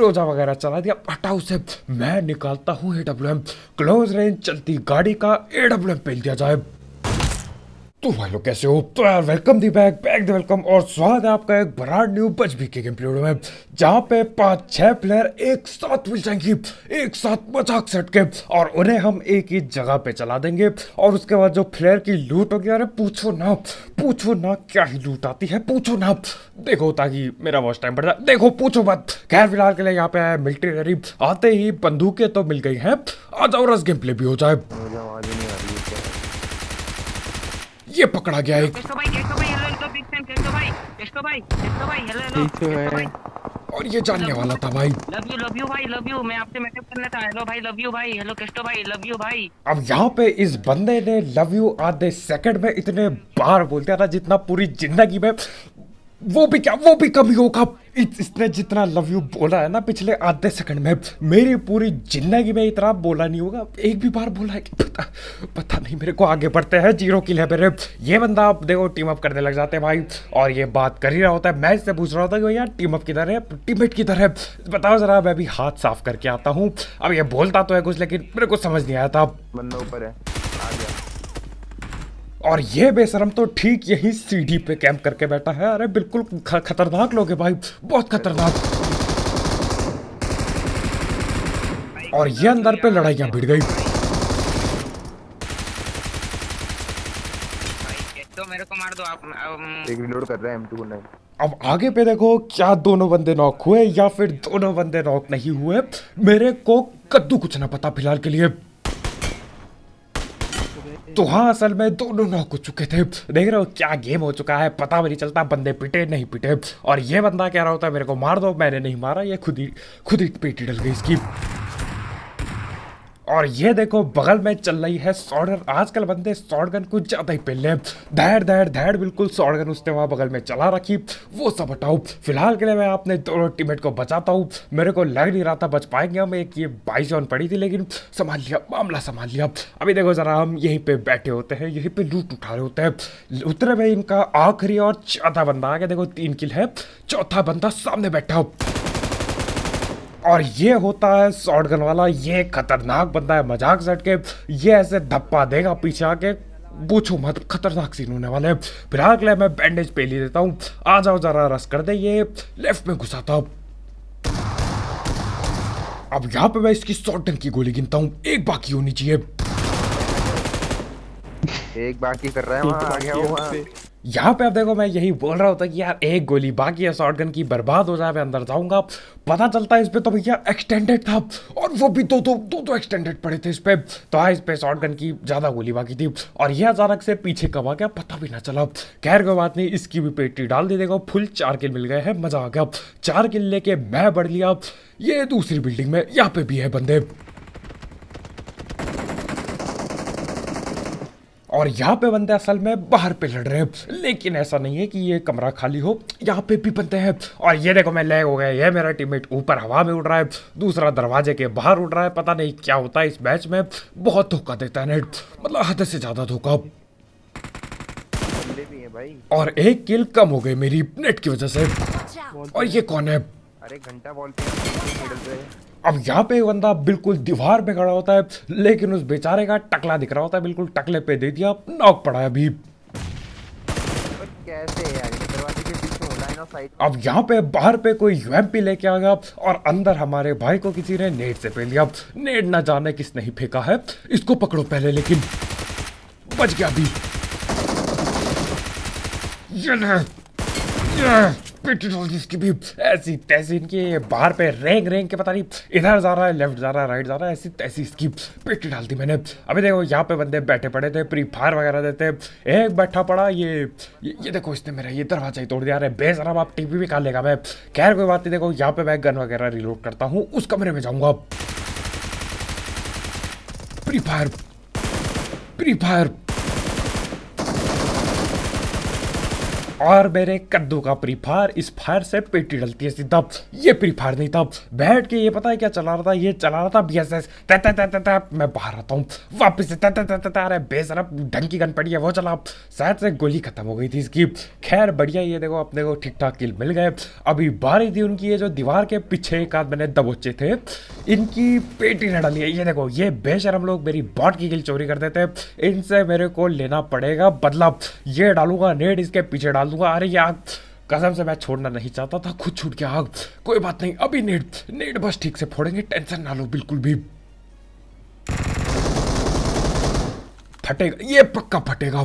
रोजा वगैरह चला दिया हटा उसे मैं निकालता हूँ A W M close range चलती गाड़ी का ए डब्ल्यू एम पेल दिया जाए तो भाई लोग कैसे हो तो यार welcome the back back the welcome और स्वागत है आपका एक बराड न्यू बच भी के गेम प्लेड में जहाँ पे पांच छह प्लेयर एक साथ मिल जाएंगे एक साथ मजाक सेट के और उन्हें हम एक ही जगह पे चला देंगे और उसके बाद जो प्लेयर की लूट होगी अरे पूछो ना पूछो ना क्या ही लूट आती है पूछो ना देखो ताकि मेरा वॉच टाइम बढ़ देखो पूछो मत खैर फिलहाल के लिए यहाँ पे आया मिल्ट्री आते ही बंदूकें तो मिल गई हैं जाओ रस गेम प्ले भी हो जाए ये पकड़ा गया एक और ये जानने वाला था भाई लव यू लव यू भाई लव यू मैं आपसे मैसेज करना था हेलो भाई लव यू भाई हेलो केस्टो भाई लव यू भाई अब यहाँ पे इस बंदे ने लव यू आधे सेकंड में इतने बार बोलते था जितना पूरी जिंदगी में वो भी क्या वो भी कभी होगा इत, इसने जितना लव यू बोला है ना पिछले आधे सेकंड में मेरी पूरी जिंदगी में इतना बोला नहीं होगा एक भी बार बोला है कि पता पता नहीं मेरे को आगे बढ़ते हैं जीरो किले पर ये बंदा आप देखो टीम अप करने लग जाते हैं भाई और ये बात कर ही रहा होता है मैं इससे पूछ रहा होता कि यार टीम अप किधर है टीममेट किधर है बताओ जरा मैं अभी हाथ साफ करके आता हूँ अब ये बोलता तो है कुछ लेकिन मेरे को समझ नहीं आया था बंदा ऊपर है और ये बेशरम तो ठीक यही सीढ़ी पे कैंप करके बैठा है अरे बिल्कुल खतरनाक लोग है भाई बहुत खतरनाक और ये अंदर पे लड़ाइयाँ भिड़ गई अब आगे पे देखो क्या दोनों बंदे नॉक हुए या फिर दोनों बंदे नॉक नहीं हुए मेरे को कद्दू कुछ ना पता फिलहाल के लिए तो हाँ असल में दोनों नॉक हो चुके थे देख रहे हो क्या गेम हो चुका है पता भी नहीं चलता बंदे पिटे नहीं पिटे और ये बंदा कह रहा होता है मेरे को मार दो मैंने नहीं मारा ये खुद ही खुद ही पेटी डल गई इसकी और ये देखो बगल में चल रही है सॉर्डर आजकल बंदे सॉर्डगन को ज़्यादा ही पहले धैर धैर धैर बिल्कुल सॉर्डगन उसने वहां बगल में चला रखी वो सब हटाओ फिलहाल के लिए मैं अपने दोनों टीमेट को बचाता हूँ मेरे को लग नहीं रहा था बच पाएंगे हम एक ये बाई जॉन पड़ी थी लेकिन संभाल लिया मामला संभाल लिया अभी देखो ज़रा हम यहीं पर बैठे होते हैं यहीं पर लूट उठा रहे होते हैं उतरे में इनका आखिरी और चौथा बंदा आ गया देखो तीन किल है चौथा बंदा सामने बैठा हो और ये होता है शॉटगन वाला ये खतरनाक बंदा है मजाक सट के ये ऐसे धप्पा देगा पीछे आके पूछो मत खतरनाक सीन होने वाले है फिलहाल के लिए मैं बैंडेज पे ले देता हूँ आ जाओ जरा रस कर दे ये लेफ्ट में घुसाता हूँ अब यहाँ पे मैं इसकी शॉर्टन की गोली गिनता हूँ एक बाकी होनी चाहिए एक बाकी कर रहा है यहाँ पे आप देखो मैं यही बोल रहा होता कि यार एक गोली बाकी है शॉर्ट गन की बर्बाद हो जाए मैं अंदर जाऊंगा पता चलता है इस पर तो भैया एक्सटेंडेड था और वो भी दो दो दो दो एक्सटेंडेड पड़े थे इस पर तो हाँ इस पर शॉर्ट गन की ज़्यादा गोली बाकी थी और यह अचानक से पीछे कब आ गया पता भी ना चला खैर कोई बात नहीं इसकी भी पेटी डाल दी देखो फुल चार किल मिल गए हैं मज़ा आ गया चार किल लेके मैं बढ़ लिया ये दूसरी बिल्डिंग में यहाँ पे भी है बंदे और यहाँ पे बंदे असल में बाहर पे लड़ रहे हैं लेकिन ऐसा नहीं है कि ये कमरा खाली हो यहाँ पे भी बनते हैं और ये देखो मैं लैग हो गया ये मेरा टीममेट ऊपर हवा में उड़ रहा है दूसरा दरवाजे के बाहर उड़ रहा है पता नहीं क्या होता है इस मैच में बहुत धोखा देता है नेट मतलब हद से ज़्यादा धोखा और एक किल कम हो गई मेरी नेट की वजह से और ये कौन है अरे घंटा अब यहाँ पे बंदा बिल्कुल दीवार पे खड़ा होता है लेकिन उस बेचारे का टकला दिख रहा होता है बिल्कुल टकले पे दे दिया नॉक पड़ा है अभी अब यहाँ पे बाहर पे कोई यूएमपी लेके आ गया और अंदर हमारे भाई को किसी ने नेट से पे लिया नेट ना जाने किसने ही फेंका है इसको पकड़ो पहले लेकिन बच गया अभी ये, ये, ये, ऐसी तैसी इनकी बाहर पे रेंग रेंग के पता नहीं इधर जा रहा है लेफ्ट जा रहा है राइट जा रहा है ऐसी तैसी इसकी पिट डाल दी मैंने अभी देखो यहाँ पे बंदे बैठे पड़े थे प्री फायर वगैरह देते एक बैठा पड़ा ये ये, ये देखो इसने मेरा ये दरवाजा ही तोड़ दिया अरे बेसराम आप टीवी भी खा लेगा मैं खैर कोई बात नहीं देखो यहाँ पे मैं गन वगैरह रिलोड करता हूँ उस कमरे में जाऊँगा प्री फायर प्री फायर और मेरे कद्दू का प्री फायर इस फायर से पेटी डलती है सीधा ये प्री फायर नहीं था बैठ के ये पता है क्या चला रहा था ये चला रहा था बी एस एस मैं बाहर आता हूँ वापस अरे ढंग की गन पड़ी है वो चला शायद से गोली खत्म हो गई थी इसकी खैर बढ़िया ये देखो अपने को ठीक ठाक किल मिल गए अभी बारी थी उनकी ये जो दीवार के पीछे एक आध मैंने दबोचे थे इनकी पेटी न डाली है ये देखो ये बेशरम लोग मेरी बॉट की किल चोरी कर देते इनसे मेरे को लेना पड़ेगा बदलाव ये डालूंगा नेट इसके पीछे डाल दूंगा अरे यार कसम से मैं छोड़ना नहीं चाहता था खुद छूट गया हाँ, कोई बात नहीं अभी नेट नेट बस ठीक से फोड़ेंगे टेंशन ना लो बिल्कुल भी फटेगा ये पक्का फटेगा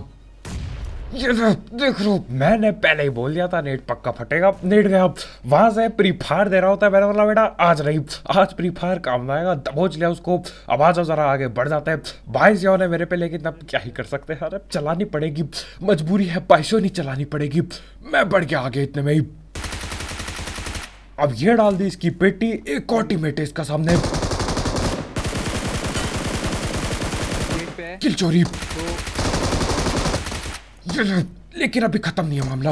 ये देख लो मैंने पहले ही बोल दिया था नेट पक्का फटेगा नेट गया वहां से प्री फायर दे रहा होता है मैंने बेटा आज नहीं आज प्री फायर काम आएगा दबोच लिया उसको अब आ जरा आगे बढ़ जाता है बाइसियो ने मेरे पे लेकिन अब क्या ही कर सकते हैं अरे चलानी पड़ेगी मजबूरी है पैसों नहीं चलानी पड़ेगी मैं बढ़ गया आगे इतने में ही अब ये डाल दी इसकी पेटी एक ऑटीमेट इसका सामने किल चोरी लेकिन अभी खत्म नहीं है मामला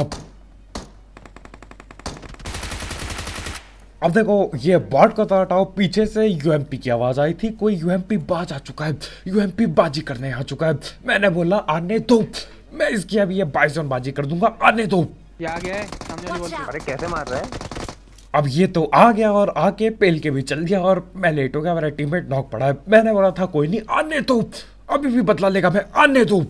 अब देखो ये बॉट का हटाओ पीछे से यूएमपी की आवाज आई थी कोई यूएमपी बाज आ चुका है यूएमपी बाजी करने आ चुका है मैंने बोला आने दो मैं इसकी अभी ये बाइसन बाजी कर दूंगा आने दो अरे कैसे मार रहा अब ये तो आ गया और आके पेल के भी चल गया और मैं लेट हो गया मेरा टीममेट नॉक पड़ा है मैंने बोला था कोई नहीं आने दो अभी भी बदला लेगा मैं आने दो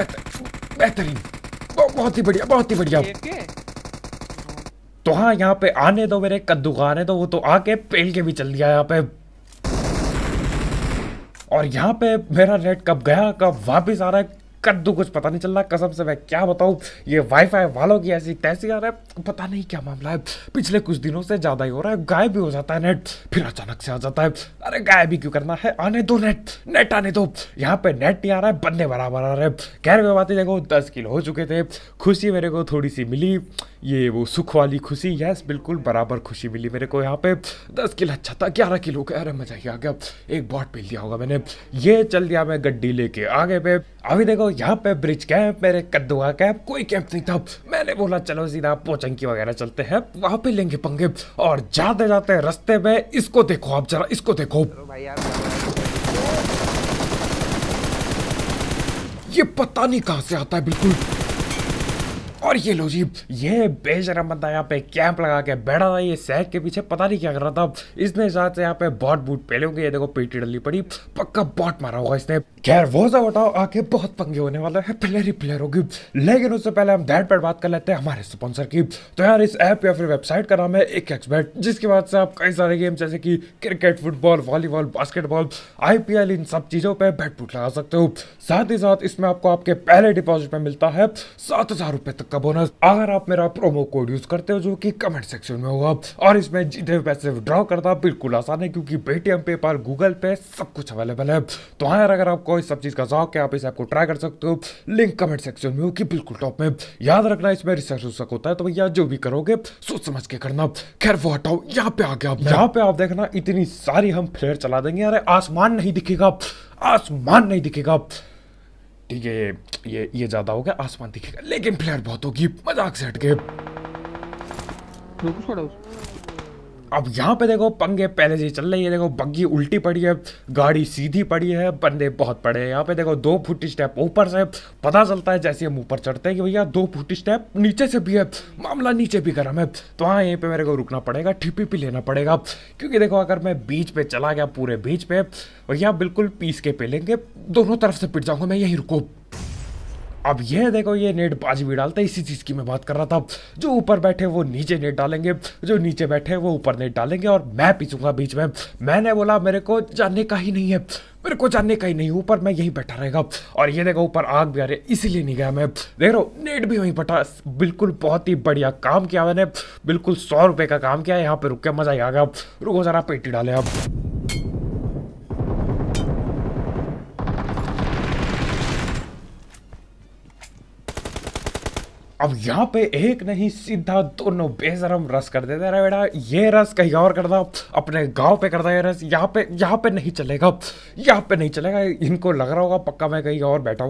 बेहतरीन बहुत ही बढ़िया बहुत ही बढ़िया तो हाँ यहाँ पे आने दो मेरे कद्दू खाने दो वो तो आके पेल के भी चल दिया यहाँ पे और यहाँ पे मेरा रेड कब गया कब वापस आ रहा है कद्दू कुछ पता नहीं चल रहा कसम से मैं क्या बताऊँ ये वाईफाई वालों की ऐसी तैसी आ रहा है पता नहीं क्या मामला है पिछले कुछ दिनों से ज़्यादा ही हो रहा है गायब भी हो जाता है नेट फिर अचानक से आ जाता है अरे गायब भी क्यों करना है आने दो नेट नेट आने दो यहाँ पे नेट नहीं आ रहा है बंदे बराबर आ रहे हैं खैर में बातें देखो दस किलो हो चुके थे खुशी मेरे को थोड़ी सी मिली ये वो सुख वाली खुशी यस बिल्कुल बराबर खुशी मिली मेरे को यहाँ पे दस किलो अच्छा था ग्यारह किलो का अरे मजा ही आ गया एक बॉट पे लिया होगा मैंने ये चल दिया मैं गड्डी लेके आगे पे अभी देखो यहाँ पे ब्रिज कैंप मेरे कद्दुआ कैंप कोई कैंप नहीं था मैंने बोला चलो सीधा पोचंकी वगैरह चलते हैं वहाँ पे लेंगे पंगे और जाते जाते रस्ते में इसको देखो आप जरा इसको देखो ये पता नहीं कहाँ से आता है बिल्कुल और ये लो जी ये बेशरम बंदा यहाँ पे कैंप लगा के बैठा था ये सैक के पीछे पता नहीं क्या कर रहा था इसने शायद से यहाँ पे बॉट बूट पहले होंगे ये देखो पेटी डली पड़ी पक्का बॉट मारा होगा इसने खैर वो सब बताओ आके बहुत पंगे होने वाला है प्लेयर ही प्लेयर होगी लेकिन उससे पहले हम दैट पर बात कर लेते हैं हमारे स्पॉन्सर की तो यार इस ऐप या फिर वेबसाइट का नाम है एक एक्सपर्ट जिसके बाद से आप कई सारे गेम जैसे कि क्रिकेट फुटबॉल वॉलीबॉल बास्केटबॉल आई इन सब चीज़ों पर बैट बूट लगा सकते हो साथ ही साथ इसमें आपको आपके पहले डिपॉजिट में मिलता है सात तक का बोनस अगर आप मेरा प्रोमो कोड यूज करते हो जो कि कमेंट सेक्शन में होगा और इसमें जितने पैसे विड्रॉ करना बिल्कुल आसान है क्योंकि पेटीएम पेपाल गूगल पे सब कुछ अवेलेबल है तो हाँ यार अगर आपको इस सब चीज़ का शौक है आप इस ऐप को ट्राई कर सकते हो लिंक कमेंट सेक्शन में होगी बिल्कुल टॉप में याद रखना इसमें रिसर्च रिसर्च होता है तो भैया जो भी करोगे सोच समझ के करना खैर वो हटाओ यहाँ पे आगे आप यहाँ पे आप देखना इतनी सारी हम फ्लेयर चला देंगे यार आसमान नहीं दिखेगा आसमान नहीं दिखेगा ठीक है ये ये ये ज़्यादा हो गया आसमान दिखेगा लेकिन फ्लैट बहुत होगी मजाक से हट के अब यहाँ पे देखो पंगे पहले से चल रही है देखो बग्गी उल्टी पड़ी है गाड़ी सीधी पड़ी है बंदे बहुत पड़े हैं यहाँ पे देखो दो फुट स्टेप ऊपर से पता चलता है जैसे हम ऊपर चढ़ते हैं कि भैया दो फुट स्टेप नीचे से भी है मामला नीचे भी गर्म है तो हाँ यहीं पे मेरे को रुकना पड़ेगा ठिपी पी लेना पड़ेगा क्योंकि देखो अगर मैं बीच पे चला गया पूरे बीच पे भैया बिल्कुल पीस के पे लेंगे दोनों तरफ से पिट जाऊंगा मैं यहीं रुको अब ये देखो ये नेट बाजी भी डालते इसी चीज़ की मैं बात कर रहा था जो ऊपर बैठे वो नीचे नेट डालेंगे जो नीचे बैठे वो ऊपर नेट डालेंगे और मैं पीछूंगा बीच में मैंने बोला मेरे को जानने का ही नहीं है मेरे को जानने का ही नहीं ऊपर मैं यहीं बैठा रहेगा और ये देखो ऊपर आग भी आ रही है इसीलिए नहीं गया मैं देख रहा हूँ नेट भी वहीं बैठा बिल्कुल बहुत ही बढ़िया काम किया मैंने बिल्कुल सौ रुपये का काम किया यहाँ पे रुक के मज़ा ही आ गया रुको ज़रा पेटी डाले अब अब यहाँ पे एक नहीं सीधा दोनों बेजरम रस कर देते रहे बेटा ये रस कहीं और कर दो अपने गांव पे करता ये रस यहाँ पे यहाँ पे नहीं चलेगा यहाँ पे नहीं चलेगा इनको लग रहा होगा पक्का मैं कहीं और बैठा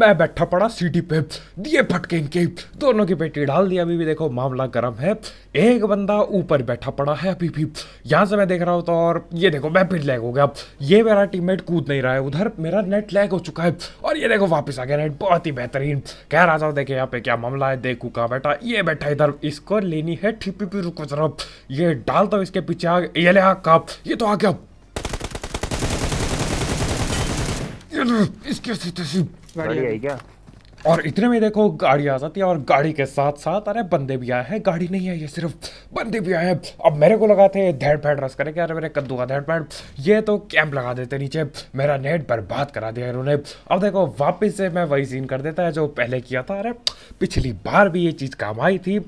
मैं बैठा पड़ा सीटी पे दिए फटके इनके दोनों की पेटी डाल दिया अभी भी देखो मामला गर्म है एक बंदा ऊपर बैठा पड़ा है अभी भी यहाँ से मैं देख रहा हूँ तो और ये देखो मैं फिर लैग हो गया ये मेरा टीम कूद नहीं रहा है उधर मेरा नेट लैग हो चुका है और ये देखो वापस आ गया नेट बहुत ही बेहतरीन कह रहा था देखे यहाँ पे क्या मामला लाया देखू कहा बैठा ये बैठा इधर इसको लेनी है ठीपी पी रुको जरा ये डाल दो इसके पीछे आ ये ले आ कप ये तो आ गया इसके सी गाड़ी आई क्या और इतने में देखो गाड़ी आ जाती है और गाड़ी के साथ साथ अरे बंदे भी आए हैं गाड़ी नहीं है ये सिर्फ बंदे भी आए हैं अब मेरे को लगा थे धैड़ फैट रस करेंगे अरे मेरे कद्दू का धैड़ फैट ये तो कैंप लगा देते नीचे मेरा नेट बर्बाद करा दिया इन्होंने अब देखो वापस से मैं वही सीन कर देता है जो पहले किया था अरे पिछली बार भी ये चीज़ काम आई थी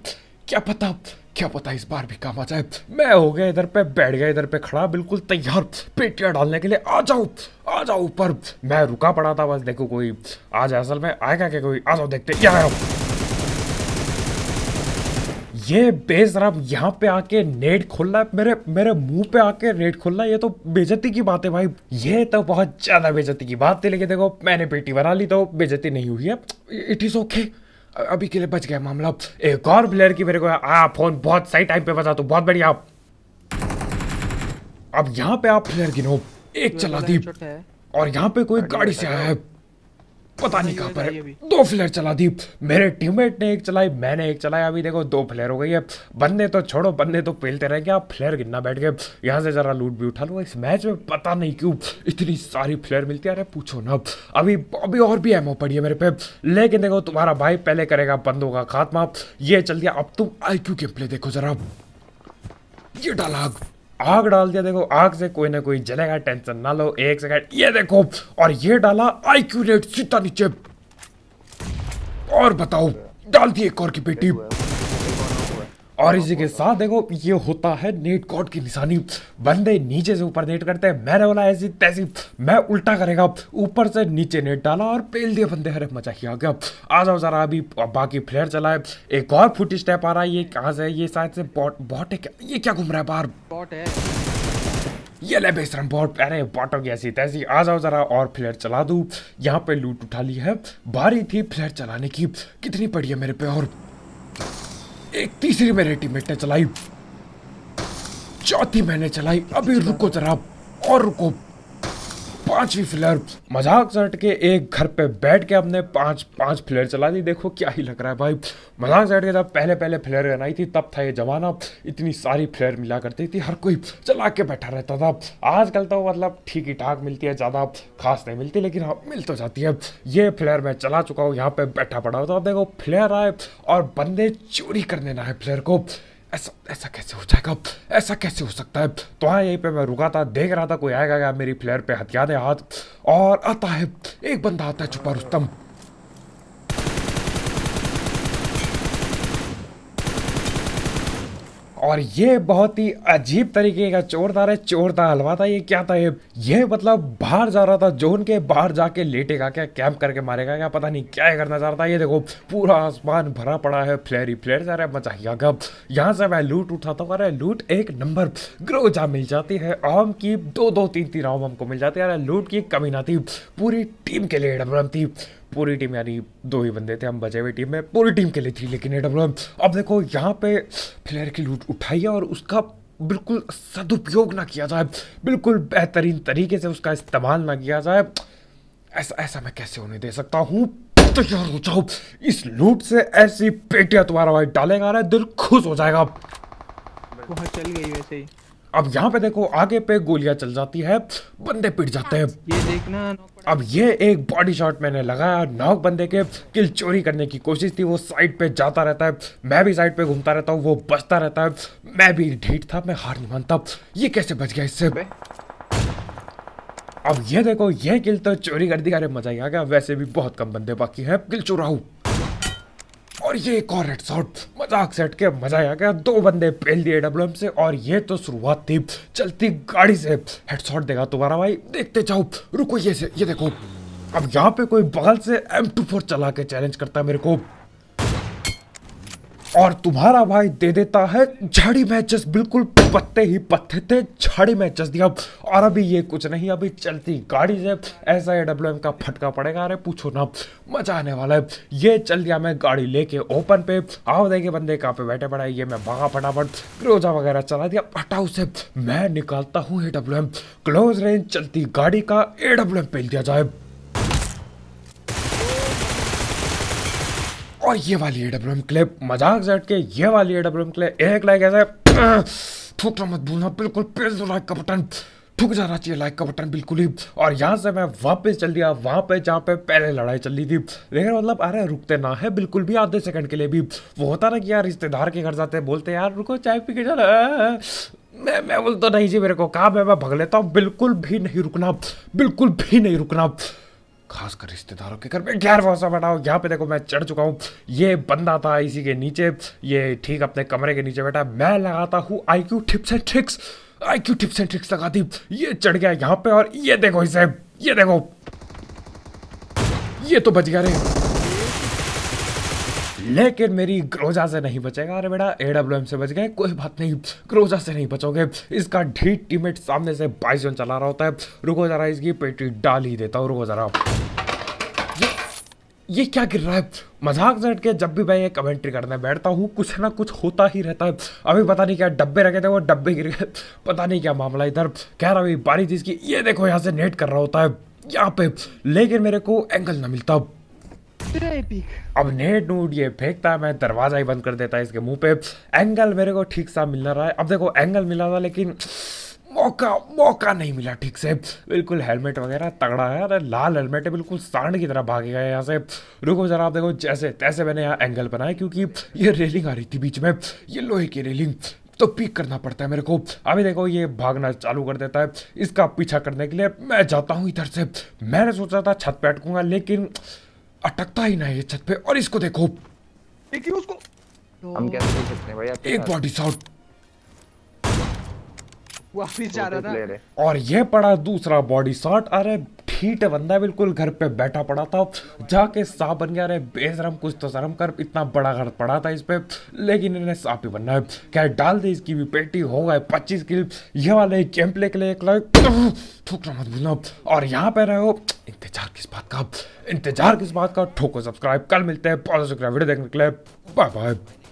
क्या पता क्या पता इस बार भी काम आ जाए मैं हो गया इधर पे बैठ गया इधर पे खड़ा बिल्कुल तैयार पेटिया डालने के लिए आ जाओ आ जाओ ऊपर मैं रुका पड़ा था बस देखो कोई आज असल में आएगा क्या कोई आ जाओ देखते क्या ये बेजराब यहाँ पे आके नेट खोल रहा है मेरे मेरे मुंह पे आके नेट खोल रहा है ये तो बेजती की बात है भाई ये तो बहुत ज्यादा बेजती की बात थी लेकिन देखो मैंने पेटी बना ली तो बेजती नहीं हुई है इट इज ओके okay. अभी के लिए बच गया मामला एक और प्लेयर की मेरे को आ फोन बहुत सही टाइम पे बचा तो बहुत बढ़िया अब यहाँ पे आप प्लेयर गिनो एक चला दी और यहाँ पे कोई गाड़ी से आया है पता नहीं कहाँ पर दो फ्लेयर चला दी मेरे टीममेट ने एक चलाई मैंने एक चलाया अभी देखो दो फ्लेयर हो गई है बंदे तो छोड़ो बंदे तो पेलते रह गया फ्लेयर गिनना बैठ गए यहाँ से जरा लूट भी उठा लो इस मैच में पता नहीं क्यों इतनी सारी फ्लेयर मिलती है अरे पूछो ना अभी अभी और भी एमओ पड़ी है मेरे पे लेकिन देखो तुम्हारा भाई पहले करेगा बंदों का खात्मा ये चल दिया अब तुम आई क्यू के प्ले देखो जरा ये डाला आग डाल दिया देखो आग से कोई ना कोई जलेगा टेंशन ना लो एक सेकंड ये देखो और ये डाला आई क्यू रेट सीता नीचे और बताओ डाल दी एक और की बेटी और इसी के साथ देखो ये होता है नेट कॉट की निशानी बंदे नीचे से ऊपर नेट करते हैं मैंने बोला ऐसी तैसी मैं उल्टा करेगा ऊपर से नीचे नेट डाला और पेल दिया बंदे हरे मजा ही आ गया आ जाओ जरा अभी बाकी फ्लेयर चलाए एक और फुट स्टेप आ रहा है ये कहाँ से ये शायद से बॉट बॉट है क्या ये क्या घूम रहा है बाहर बॉट है ये ले बेसरम बॉट अरे बॉटो की ऐसी तैसी आ जाओ जरा और फ्लेयर चला दू यहाँ पे लूट उठा ली है बारी थी फ्लेयर चलाने की कितनी पड़ी है मेरे पे और एक तीसरी मैंने टीममेट ने चलाई चौथी मैंने चलाई अभी अच्छा। रुको जरा और रुको पांचवी फ्लेयर मजाक से के एक घर पे बैठ के अपने पांच पांच फ्लेयर चला दी देखो क्या ही लग रहा है भाई मजाक से के जब पहले पहले फ्लेयर बनाई थी तब था ये जमाना इतनी सारी फ्लेयर मिला करती थी हर कोई चला के बैठा रहता था आजकल तो मतलब ठीक ही ठाक मिलती है ज़्यादा खास नहीं मिलती लेकिन हाँ मिल तो जाती है ये फ्लेयर मैं चला चुका हूँ यहाँ पर बैठा पड़ा होता तो देखो फ्लेयर आए और बंदे चोरी करने ना है फ्लेयर को ऐसा ऐसा कैसे हो जाएगा ऐसा कैसे हो सकता है तो हाँ यहीं पे मैं रुका था देख रहा था कोई आएगा क्या मेरी फ्लेयर पे हथियार है हाथ और आता है एक बंदा आता है छुपा रुस्तम और ये बहुत ही अजीब तरीके का चोर था रे चोर था हलवा था ये क्या था ये ये मतलब बाहर जा रहा था जोन के बाहर जाके लेटेगा क्या कैंप करके मारेगा क्या पता नहीं क्या करना चाह रहा था ये देखो पूरा आसमान भरा पड़ा है फ्लेयर ही फ्लेयर जा रहा है मचाइया कब यहाँ से मैं लूट उठाता हूँ अरे लूट एक नंबर ग्रोजा मिल जाती है आम की दो दो तीन तीन आम हमको मिल जाती है अरे लूट की कमी ना थी पूरी टीम के लिए डबरम थी पूरी टीम यानी दो ही बंदे थे हम बचे हुए टीम में पूरी टीम के लिए थी लेकिन ए डब्ल्यू अब देखो यहाँ पे प्लेयर की लूट उठाई है और उसका बिल्कुल सदुपयोग ना किया जाए बिल्कुल बेहतरीन तरीके से उसका इस्तेमाल ना किया जाए ऐसा ऐसा मैं कैसे होने दे सकता हूँ तैयार तो हो जाओ इस लूट से ऐसी पेटियां तुम्हारा भाई डालेगा ना दिल खुश हो जाएगा वहाँ चल गई वैसे ही अब यहाँ पे देखो आगे पे गोलियां चल जाती है बंदे पिट जाते हैं ये देखना अब ये एक बॉडी शॉट मैंने लगाया नॉक बंदे के किल चोरी करने की कोशिश थी वो साइड पे जाता रहता है मैं भी साइड पे घूमता रहता हूँ वो बचता रहता है मैं भी ढीठ था मैं हार नहीं मानता ये कैसे बच गया इससे अब ये देखो ये किल तो चोरी कर दी अरे मजा ही आ गया वैसे भी बहुत कम बंदे बाकी है किल चोरा हूँ और ये एक और हेडशॉट मजाक सेट के मजा आ गया दो बंदे पेल दिए डब्ल्यू से और ये तो शुरुआत थी चलती गाड़ी से हेडशॉट देगा तुम्हारा भाई देखते जाओ रुको ये से ये देखो अब यहाँ पे कोई बगल से एम टू फोर चला के चैलेंज करता है मेरे को और तुम्हारा भाई दे देता है झाड़ी मैचेस बिल्कुल पत्ते ही पत्ते थे झाड़ी मैचेस दिया और अभी ये कुछ नहीं अभी चलती गाड़ी से ऐसा ए डब्ल्यू एम का फटका पड़ेगा अरे पूछो ना मजा आने वाला है ये चल दिया मैं गाड़ी लेके ओपन पे आओ देखे बंदे कहाँ पे बैठे पड़ा ये मैं भागा फटाफट क्लोजा वगैरह चला दिया हटाओ से मैं निकालता हूँ A W M close range चलती गाड़ी का ए डब्ल्यू एम दिया जाए और ये वाली ए डब्ल्यू एम क्लिप मजाक जट के ये वाली ए डब्ल्यू एम क्लिप एक लाइक ऐसे ठुकना तो मत भूलना बिल्कुल प्रेस दो लाइक का बटन ठुक जाना चाहिए लाइक का बटन बिल्कुल ही और यहाँ से मैं वापस चल दिया वहाँ पे जहाँ पे पहले लड़ाई चल रही थी लेकिन मतलब अरे रुकते ना है बिल्कुल भी आधे सेकंड के लिए भी वो होता ना कि यार रिश्तेदार के घर जाते बोलते यार रुको चाय पी के चल मैं मैं बोलता नहीं जी मेरे को कहा मैं मैं भग लेता हूँ बिल्कुल भी नहीं रुकना बिल्कुल भी नहीं रुकना खासकर रिश्तेदारों के घर में गैर भरोसा बनाओ यहाँ पे देखो मैं चढ़ चुका हूँ ये बंदा था इसी के नीचे ये ठीक अपने कमरे के नीचे बैठा मैं लगाता हूँ I Q tips and tricks I Q tips and tricks लगा दी ये चढ़ गया यहाँ पे और ये देखो इसे ये देखो ये तो बच गया रे लेकिन मेरी ग्रोजा से नहीं बचेगा अरे बेटा ए डब्ल्यू एम से बच गए कोई बात नहीं ग्रोजा से नहीं बचोगे इसका ढीट टीमेट सामने से बाइसन चला रहा होता है रुको जरा इसकी पेटी डाल ही देता हूँ रुको जरा ये क्या गिर रहा है मजाक से के जब भी मैं ये कमेंट्री करने बैठता हूँ कुछ ना कुछ होता ही रहता है अभी पता नहीं क्या डब्बे रखे थे वो डब्बे गिर गए पता नहीं क्या मामला इधर कह रहा भाई बारी चीज़ की ये देखो यहाँ से नेट कर रहा होता है यहाँ पे लेकिन मेरे को एंगल ना मिलता अब नेट नूट ये फेंकता है मैं दरवाज़ा ही बंद कर देता है इसके मुंह पे एंगल मेरे को ठीक सा मिल रहा है अब देखो एंगल मिला था लेकिन मौका मौका नहीं मिला ठीक से बिल्कुल हेलमेट वगैरह तगड़ा है अरे लाल हेलमेट है बिल्कुल सांड की तरह भागेगा यहाँ से रुको जरा आप देखो जैसे तैसे मैंने यहाँ एंगल बनाया क्योंकि ये रेलिंग आ रही थी बीच में ये लोहे की रेलिंग तो पीक करना पड़ता है मेरे को अभी देखो ये भागना चालू कर देता है इसका पीछा करने के लिए मैं जाता हूँ इधर से मैंने सोचा था छत पे अटकूंगा लेकिन अटकता ही नहीं है छत पे और इसको देखो उसको हम कैसे भाई एक बॉडी शॉट वापिस जा रहा ना और ये पड़ा दूसरा बॉडी शॉट अरे ठीक बंदा बिल्कुल घर पे बैठा पड़ा था जाके साफ बन गया अरे बेशरम कुछ तो शर्म कर इतना बड़ा घर पड़ा था इस पे लेकिन इन्हें साफ ही बनना है क्या डाल दे इसकी भी पेटी हो गए पच्चीस किल ये वाले गेम प्ले के लिए एक लाइक मत भूलना और यहाँ पे रहे हो इंतजार किस बात का इंतजार किस बात का ठोको सब्सक्राइब कल मिलते हैं बहुत शुक्रिया वीडियो देखने के लिए बाय बाय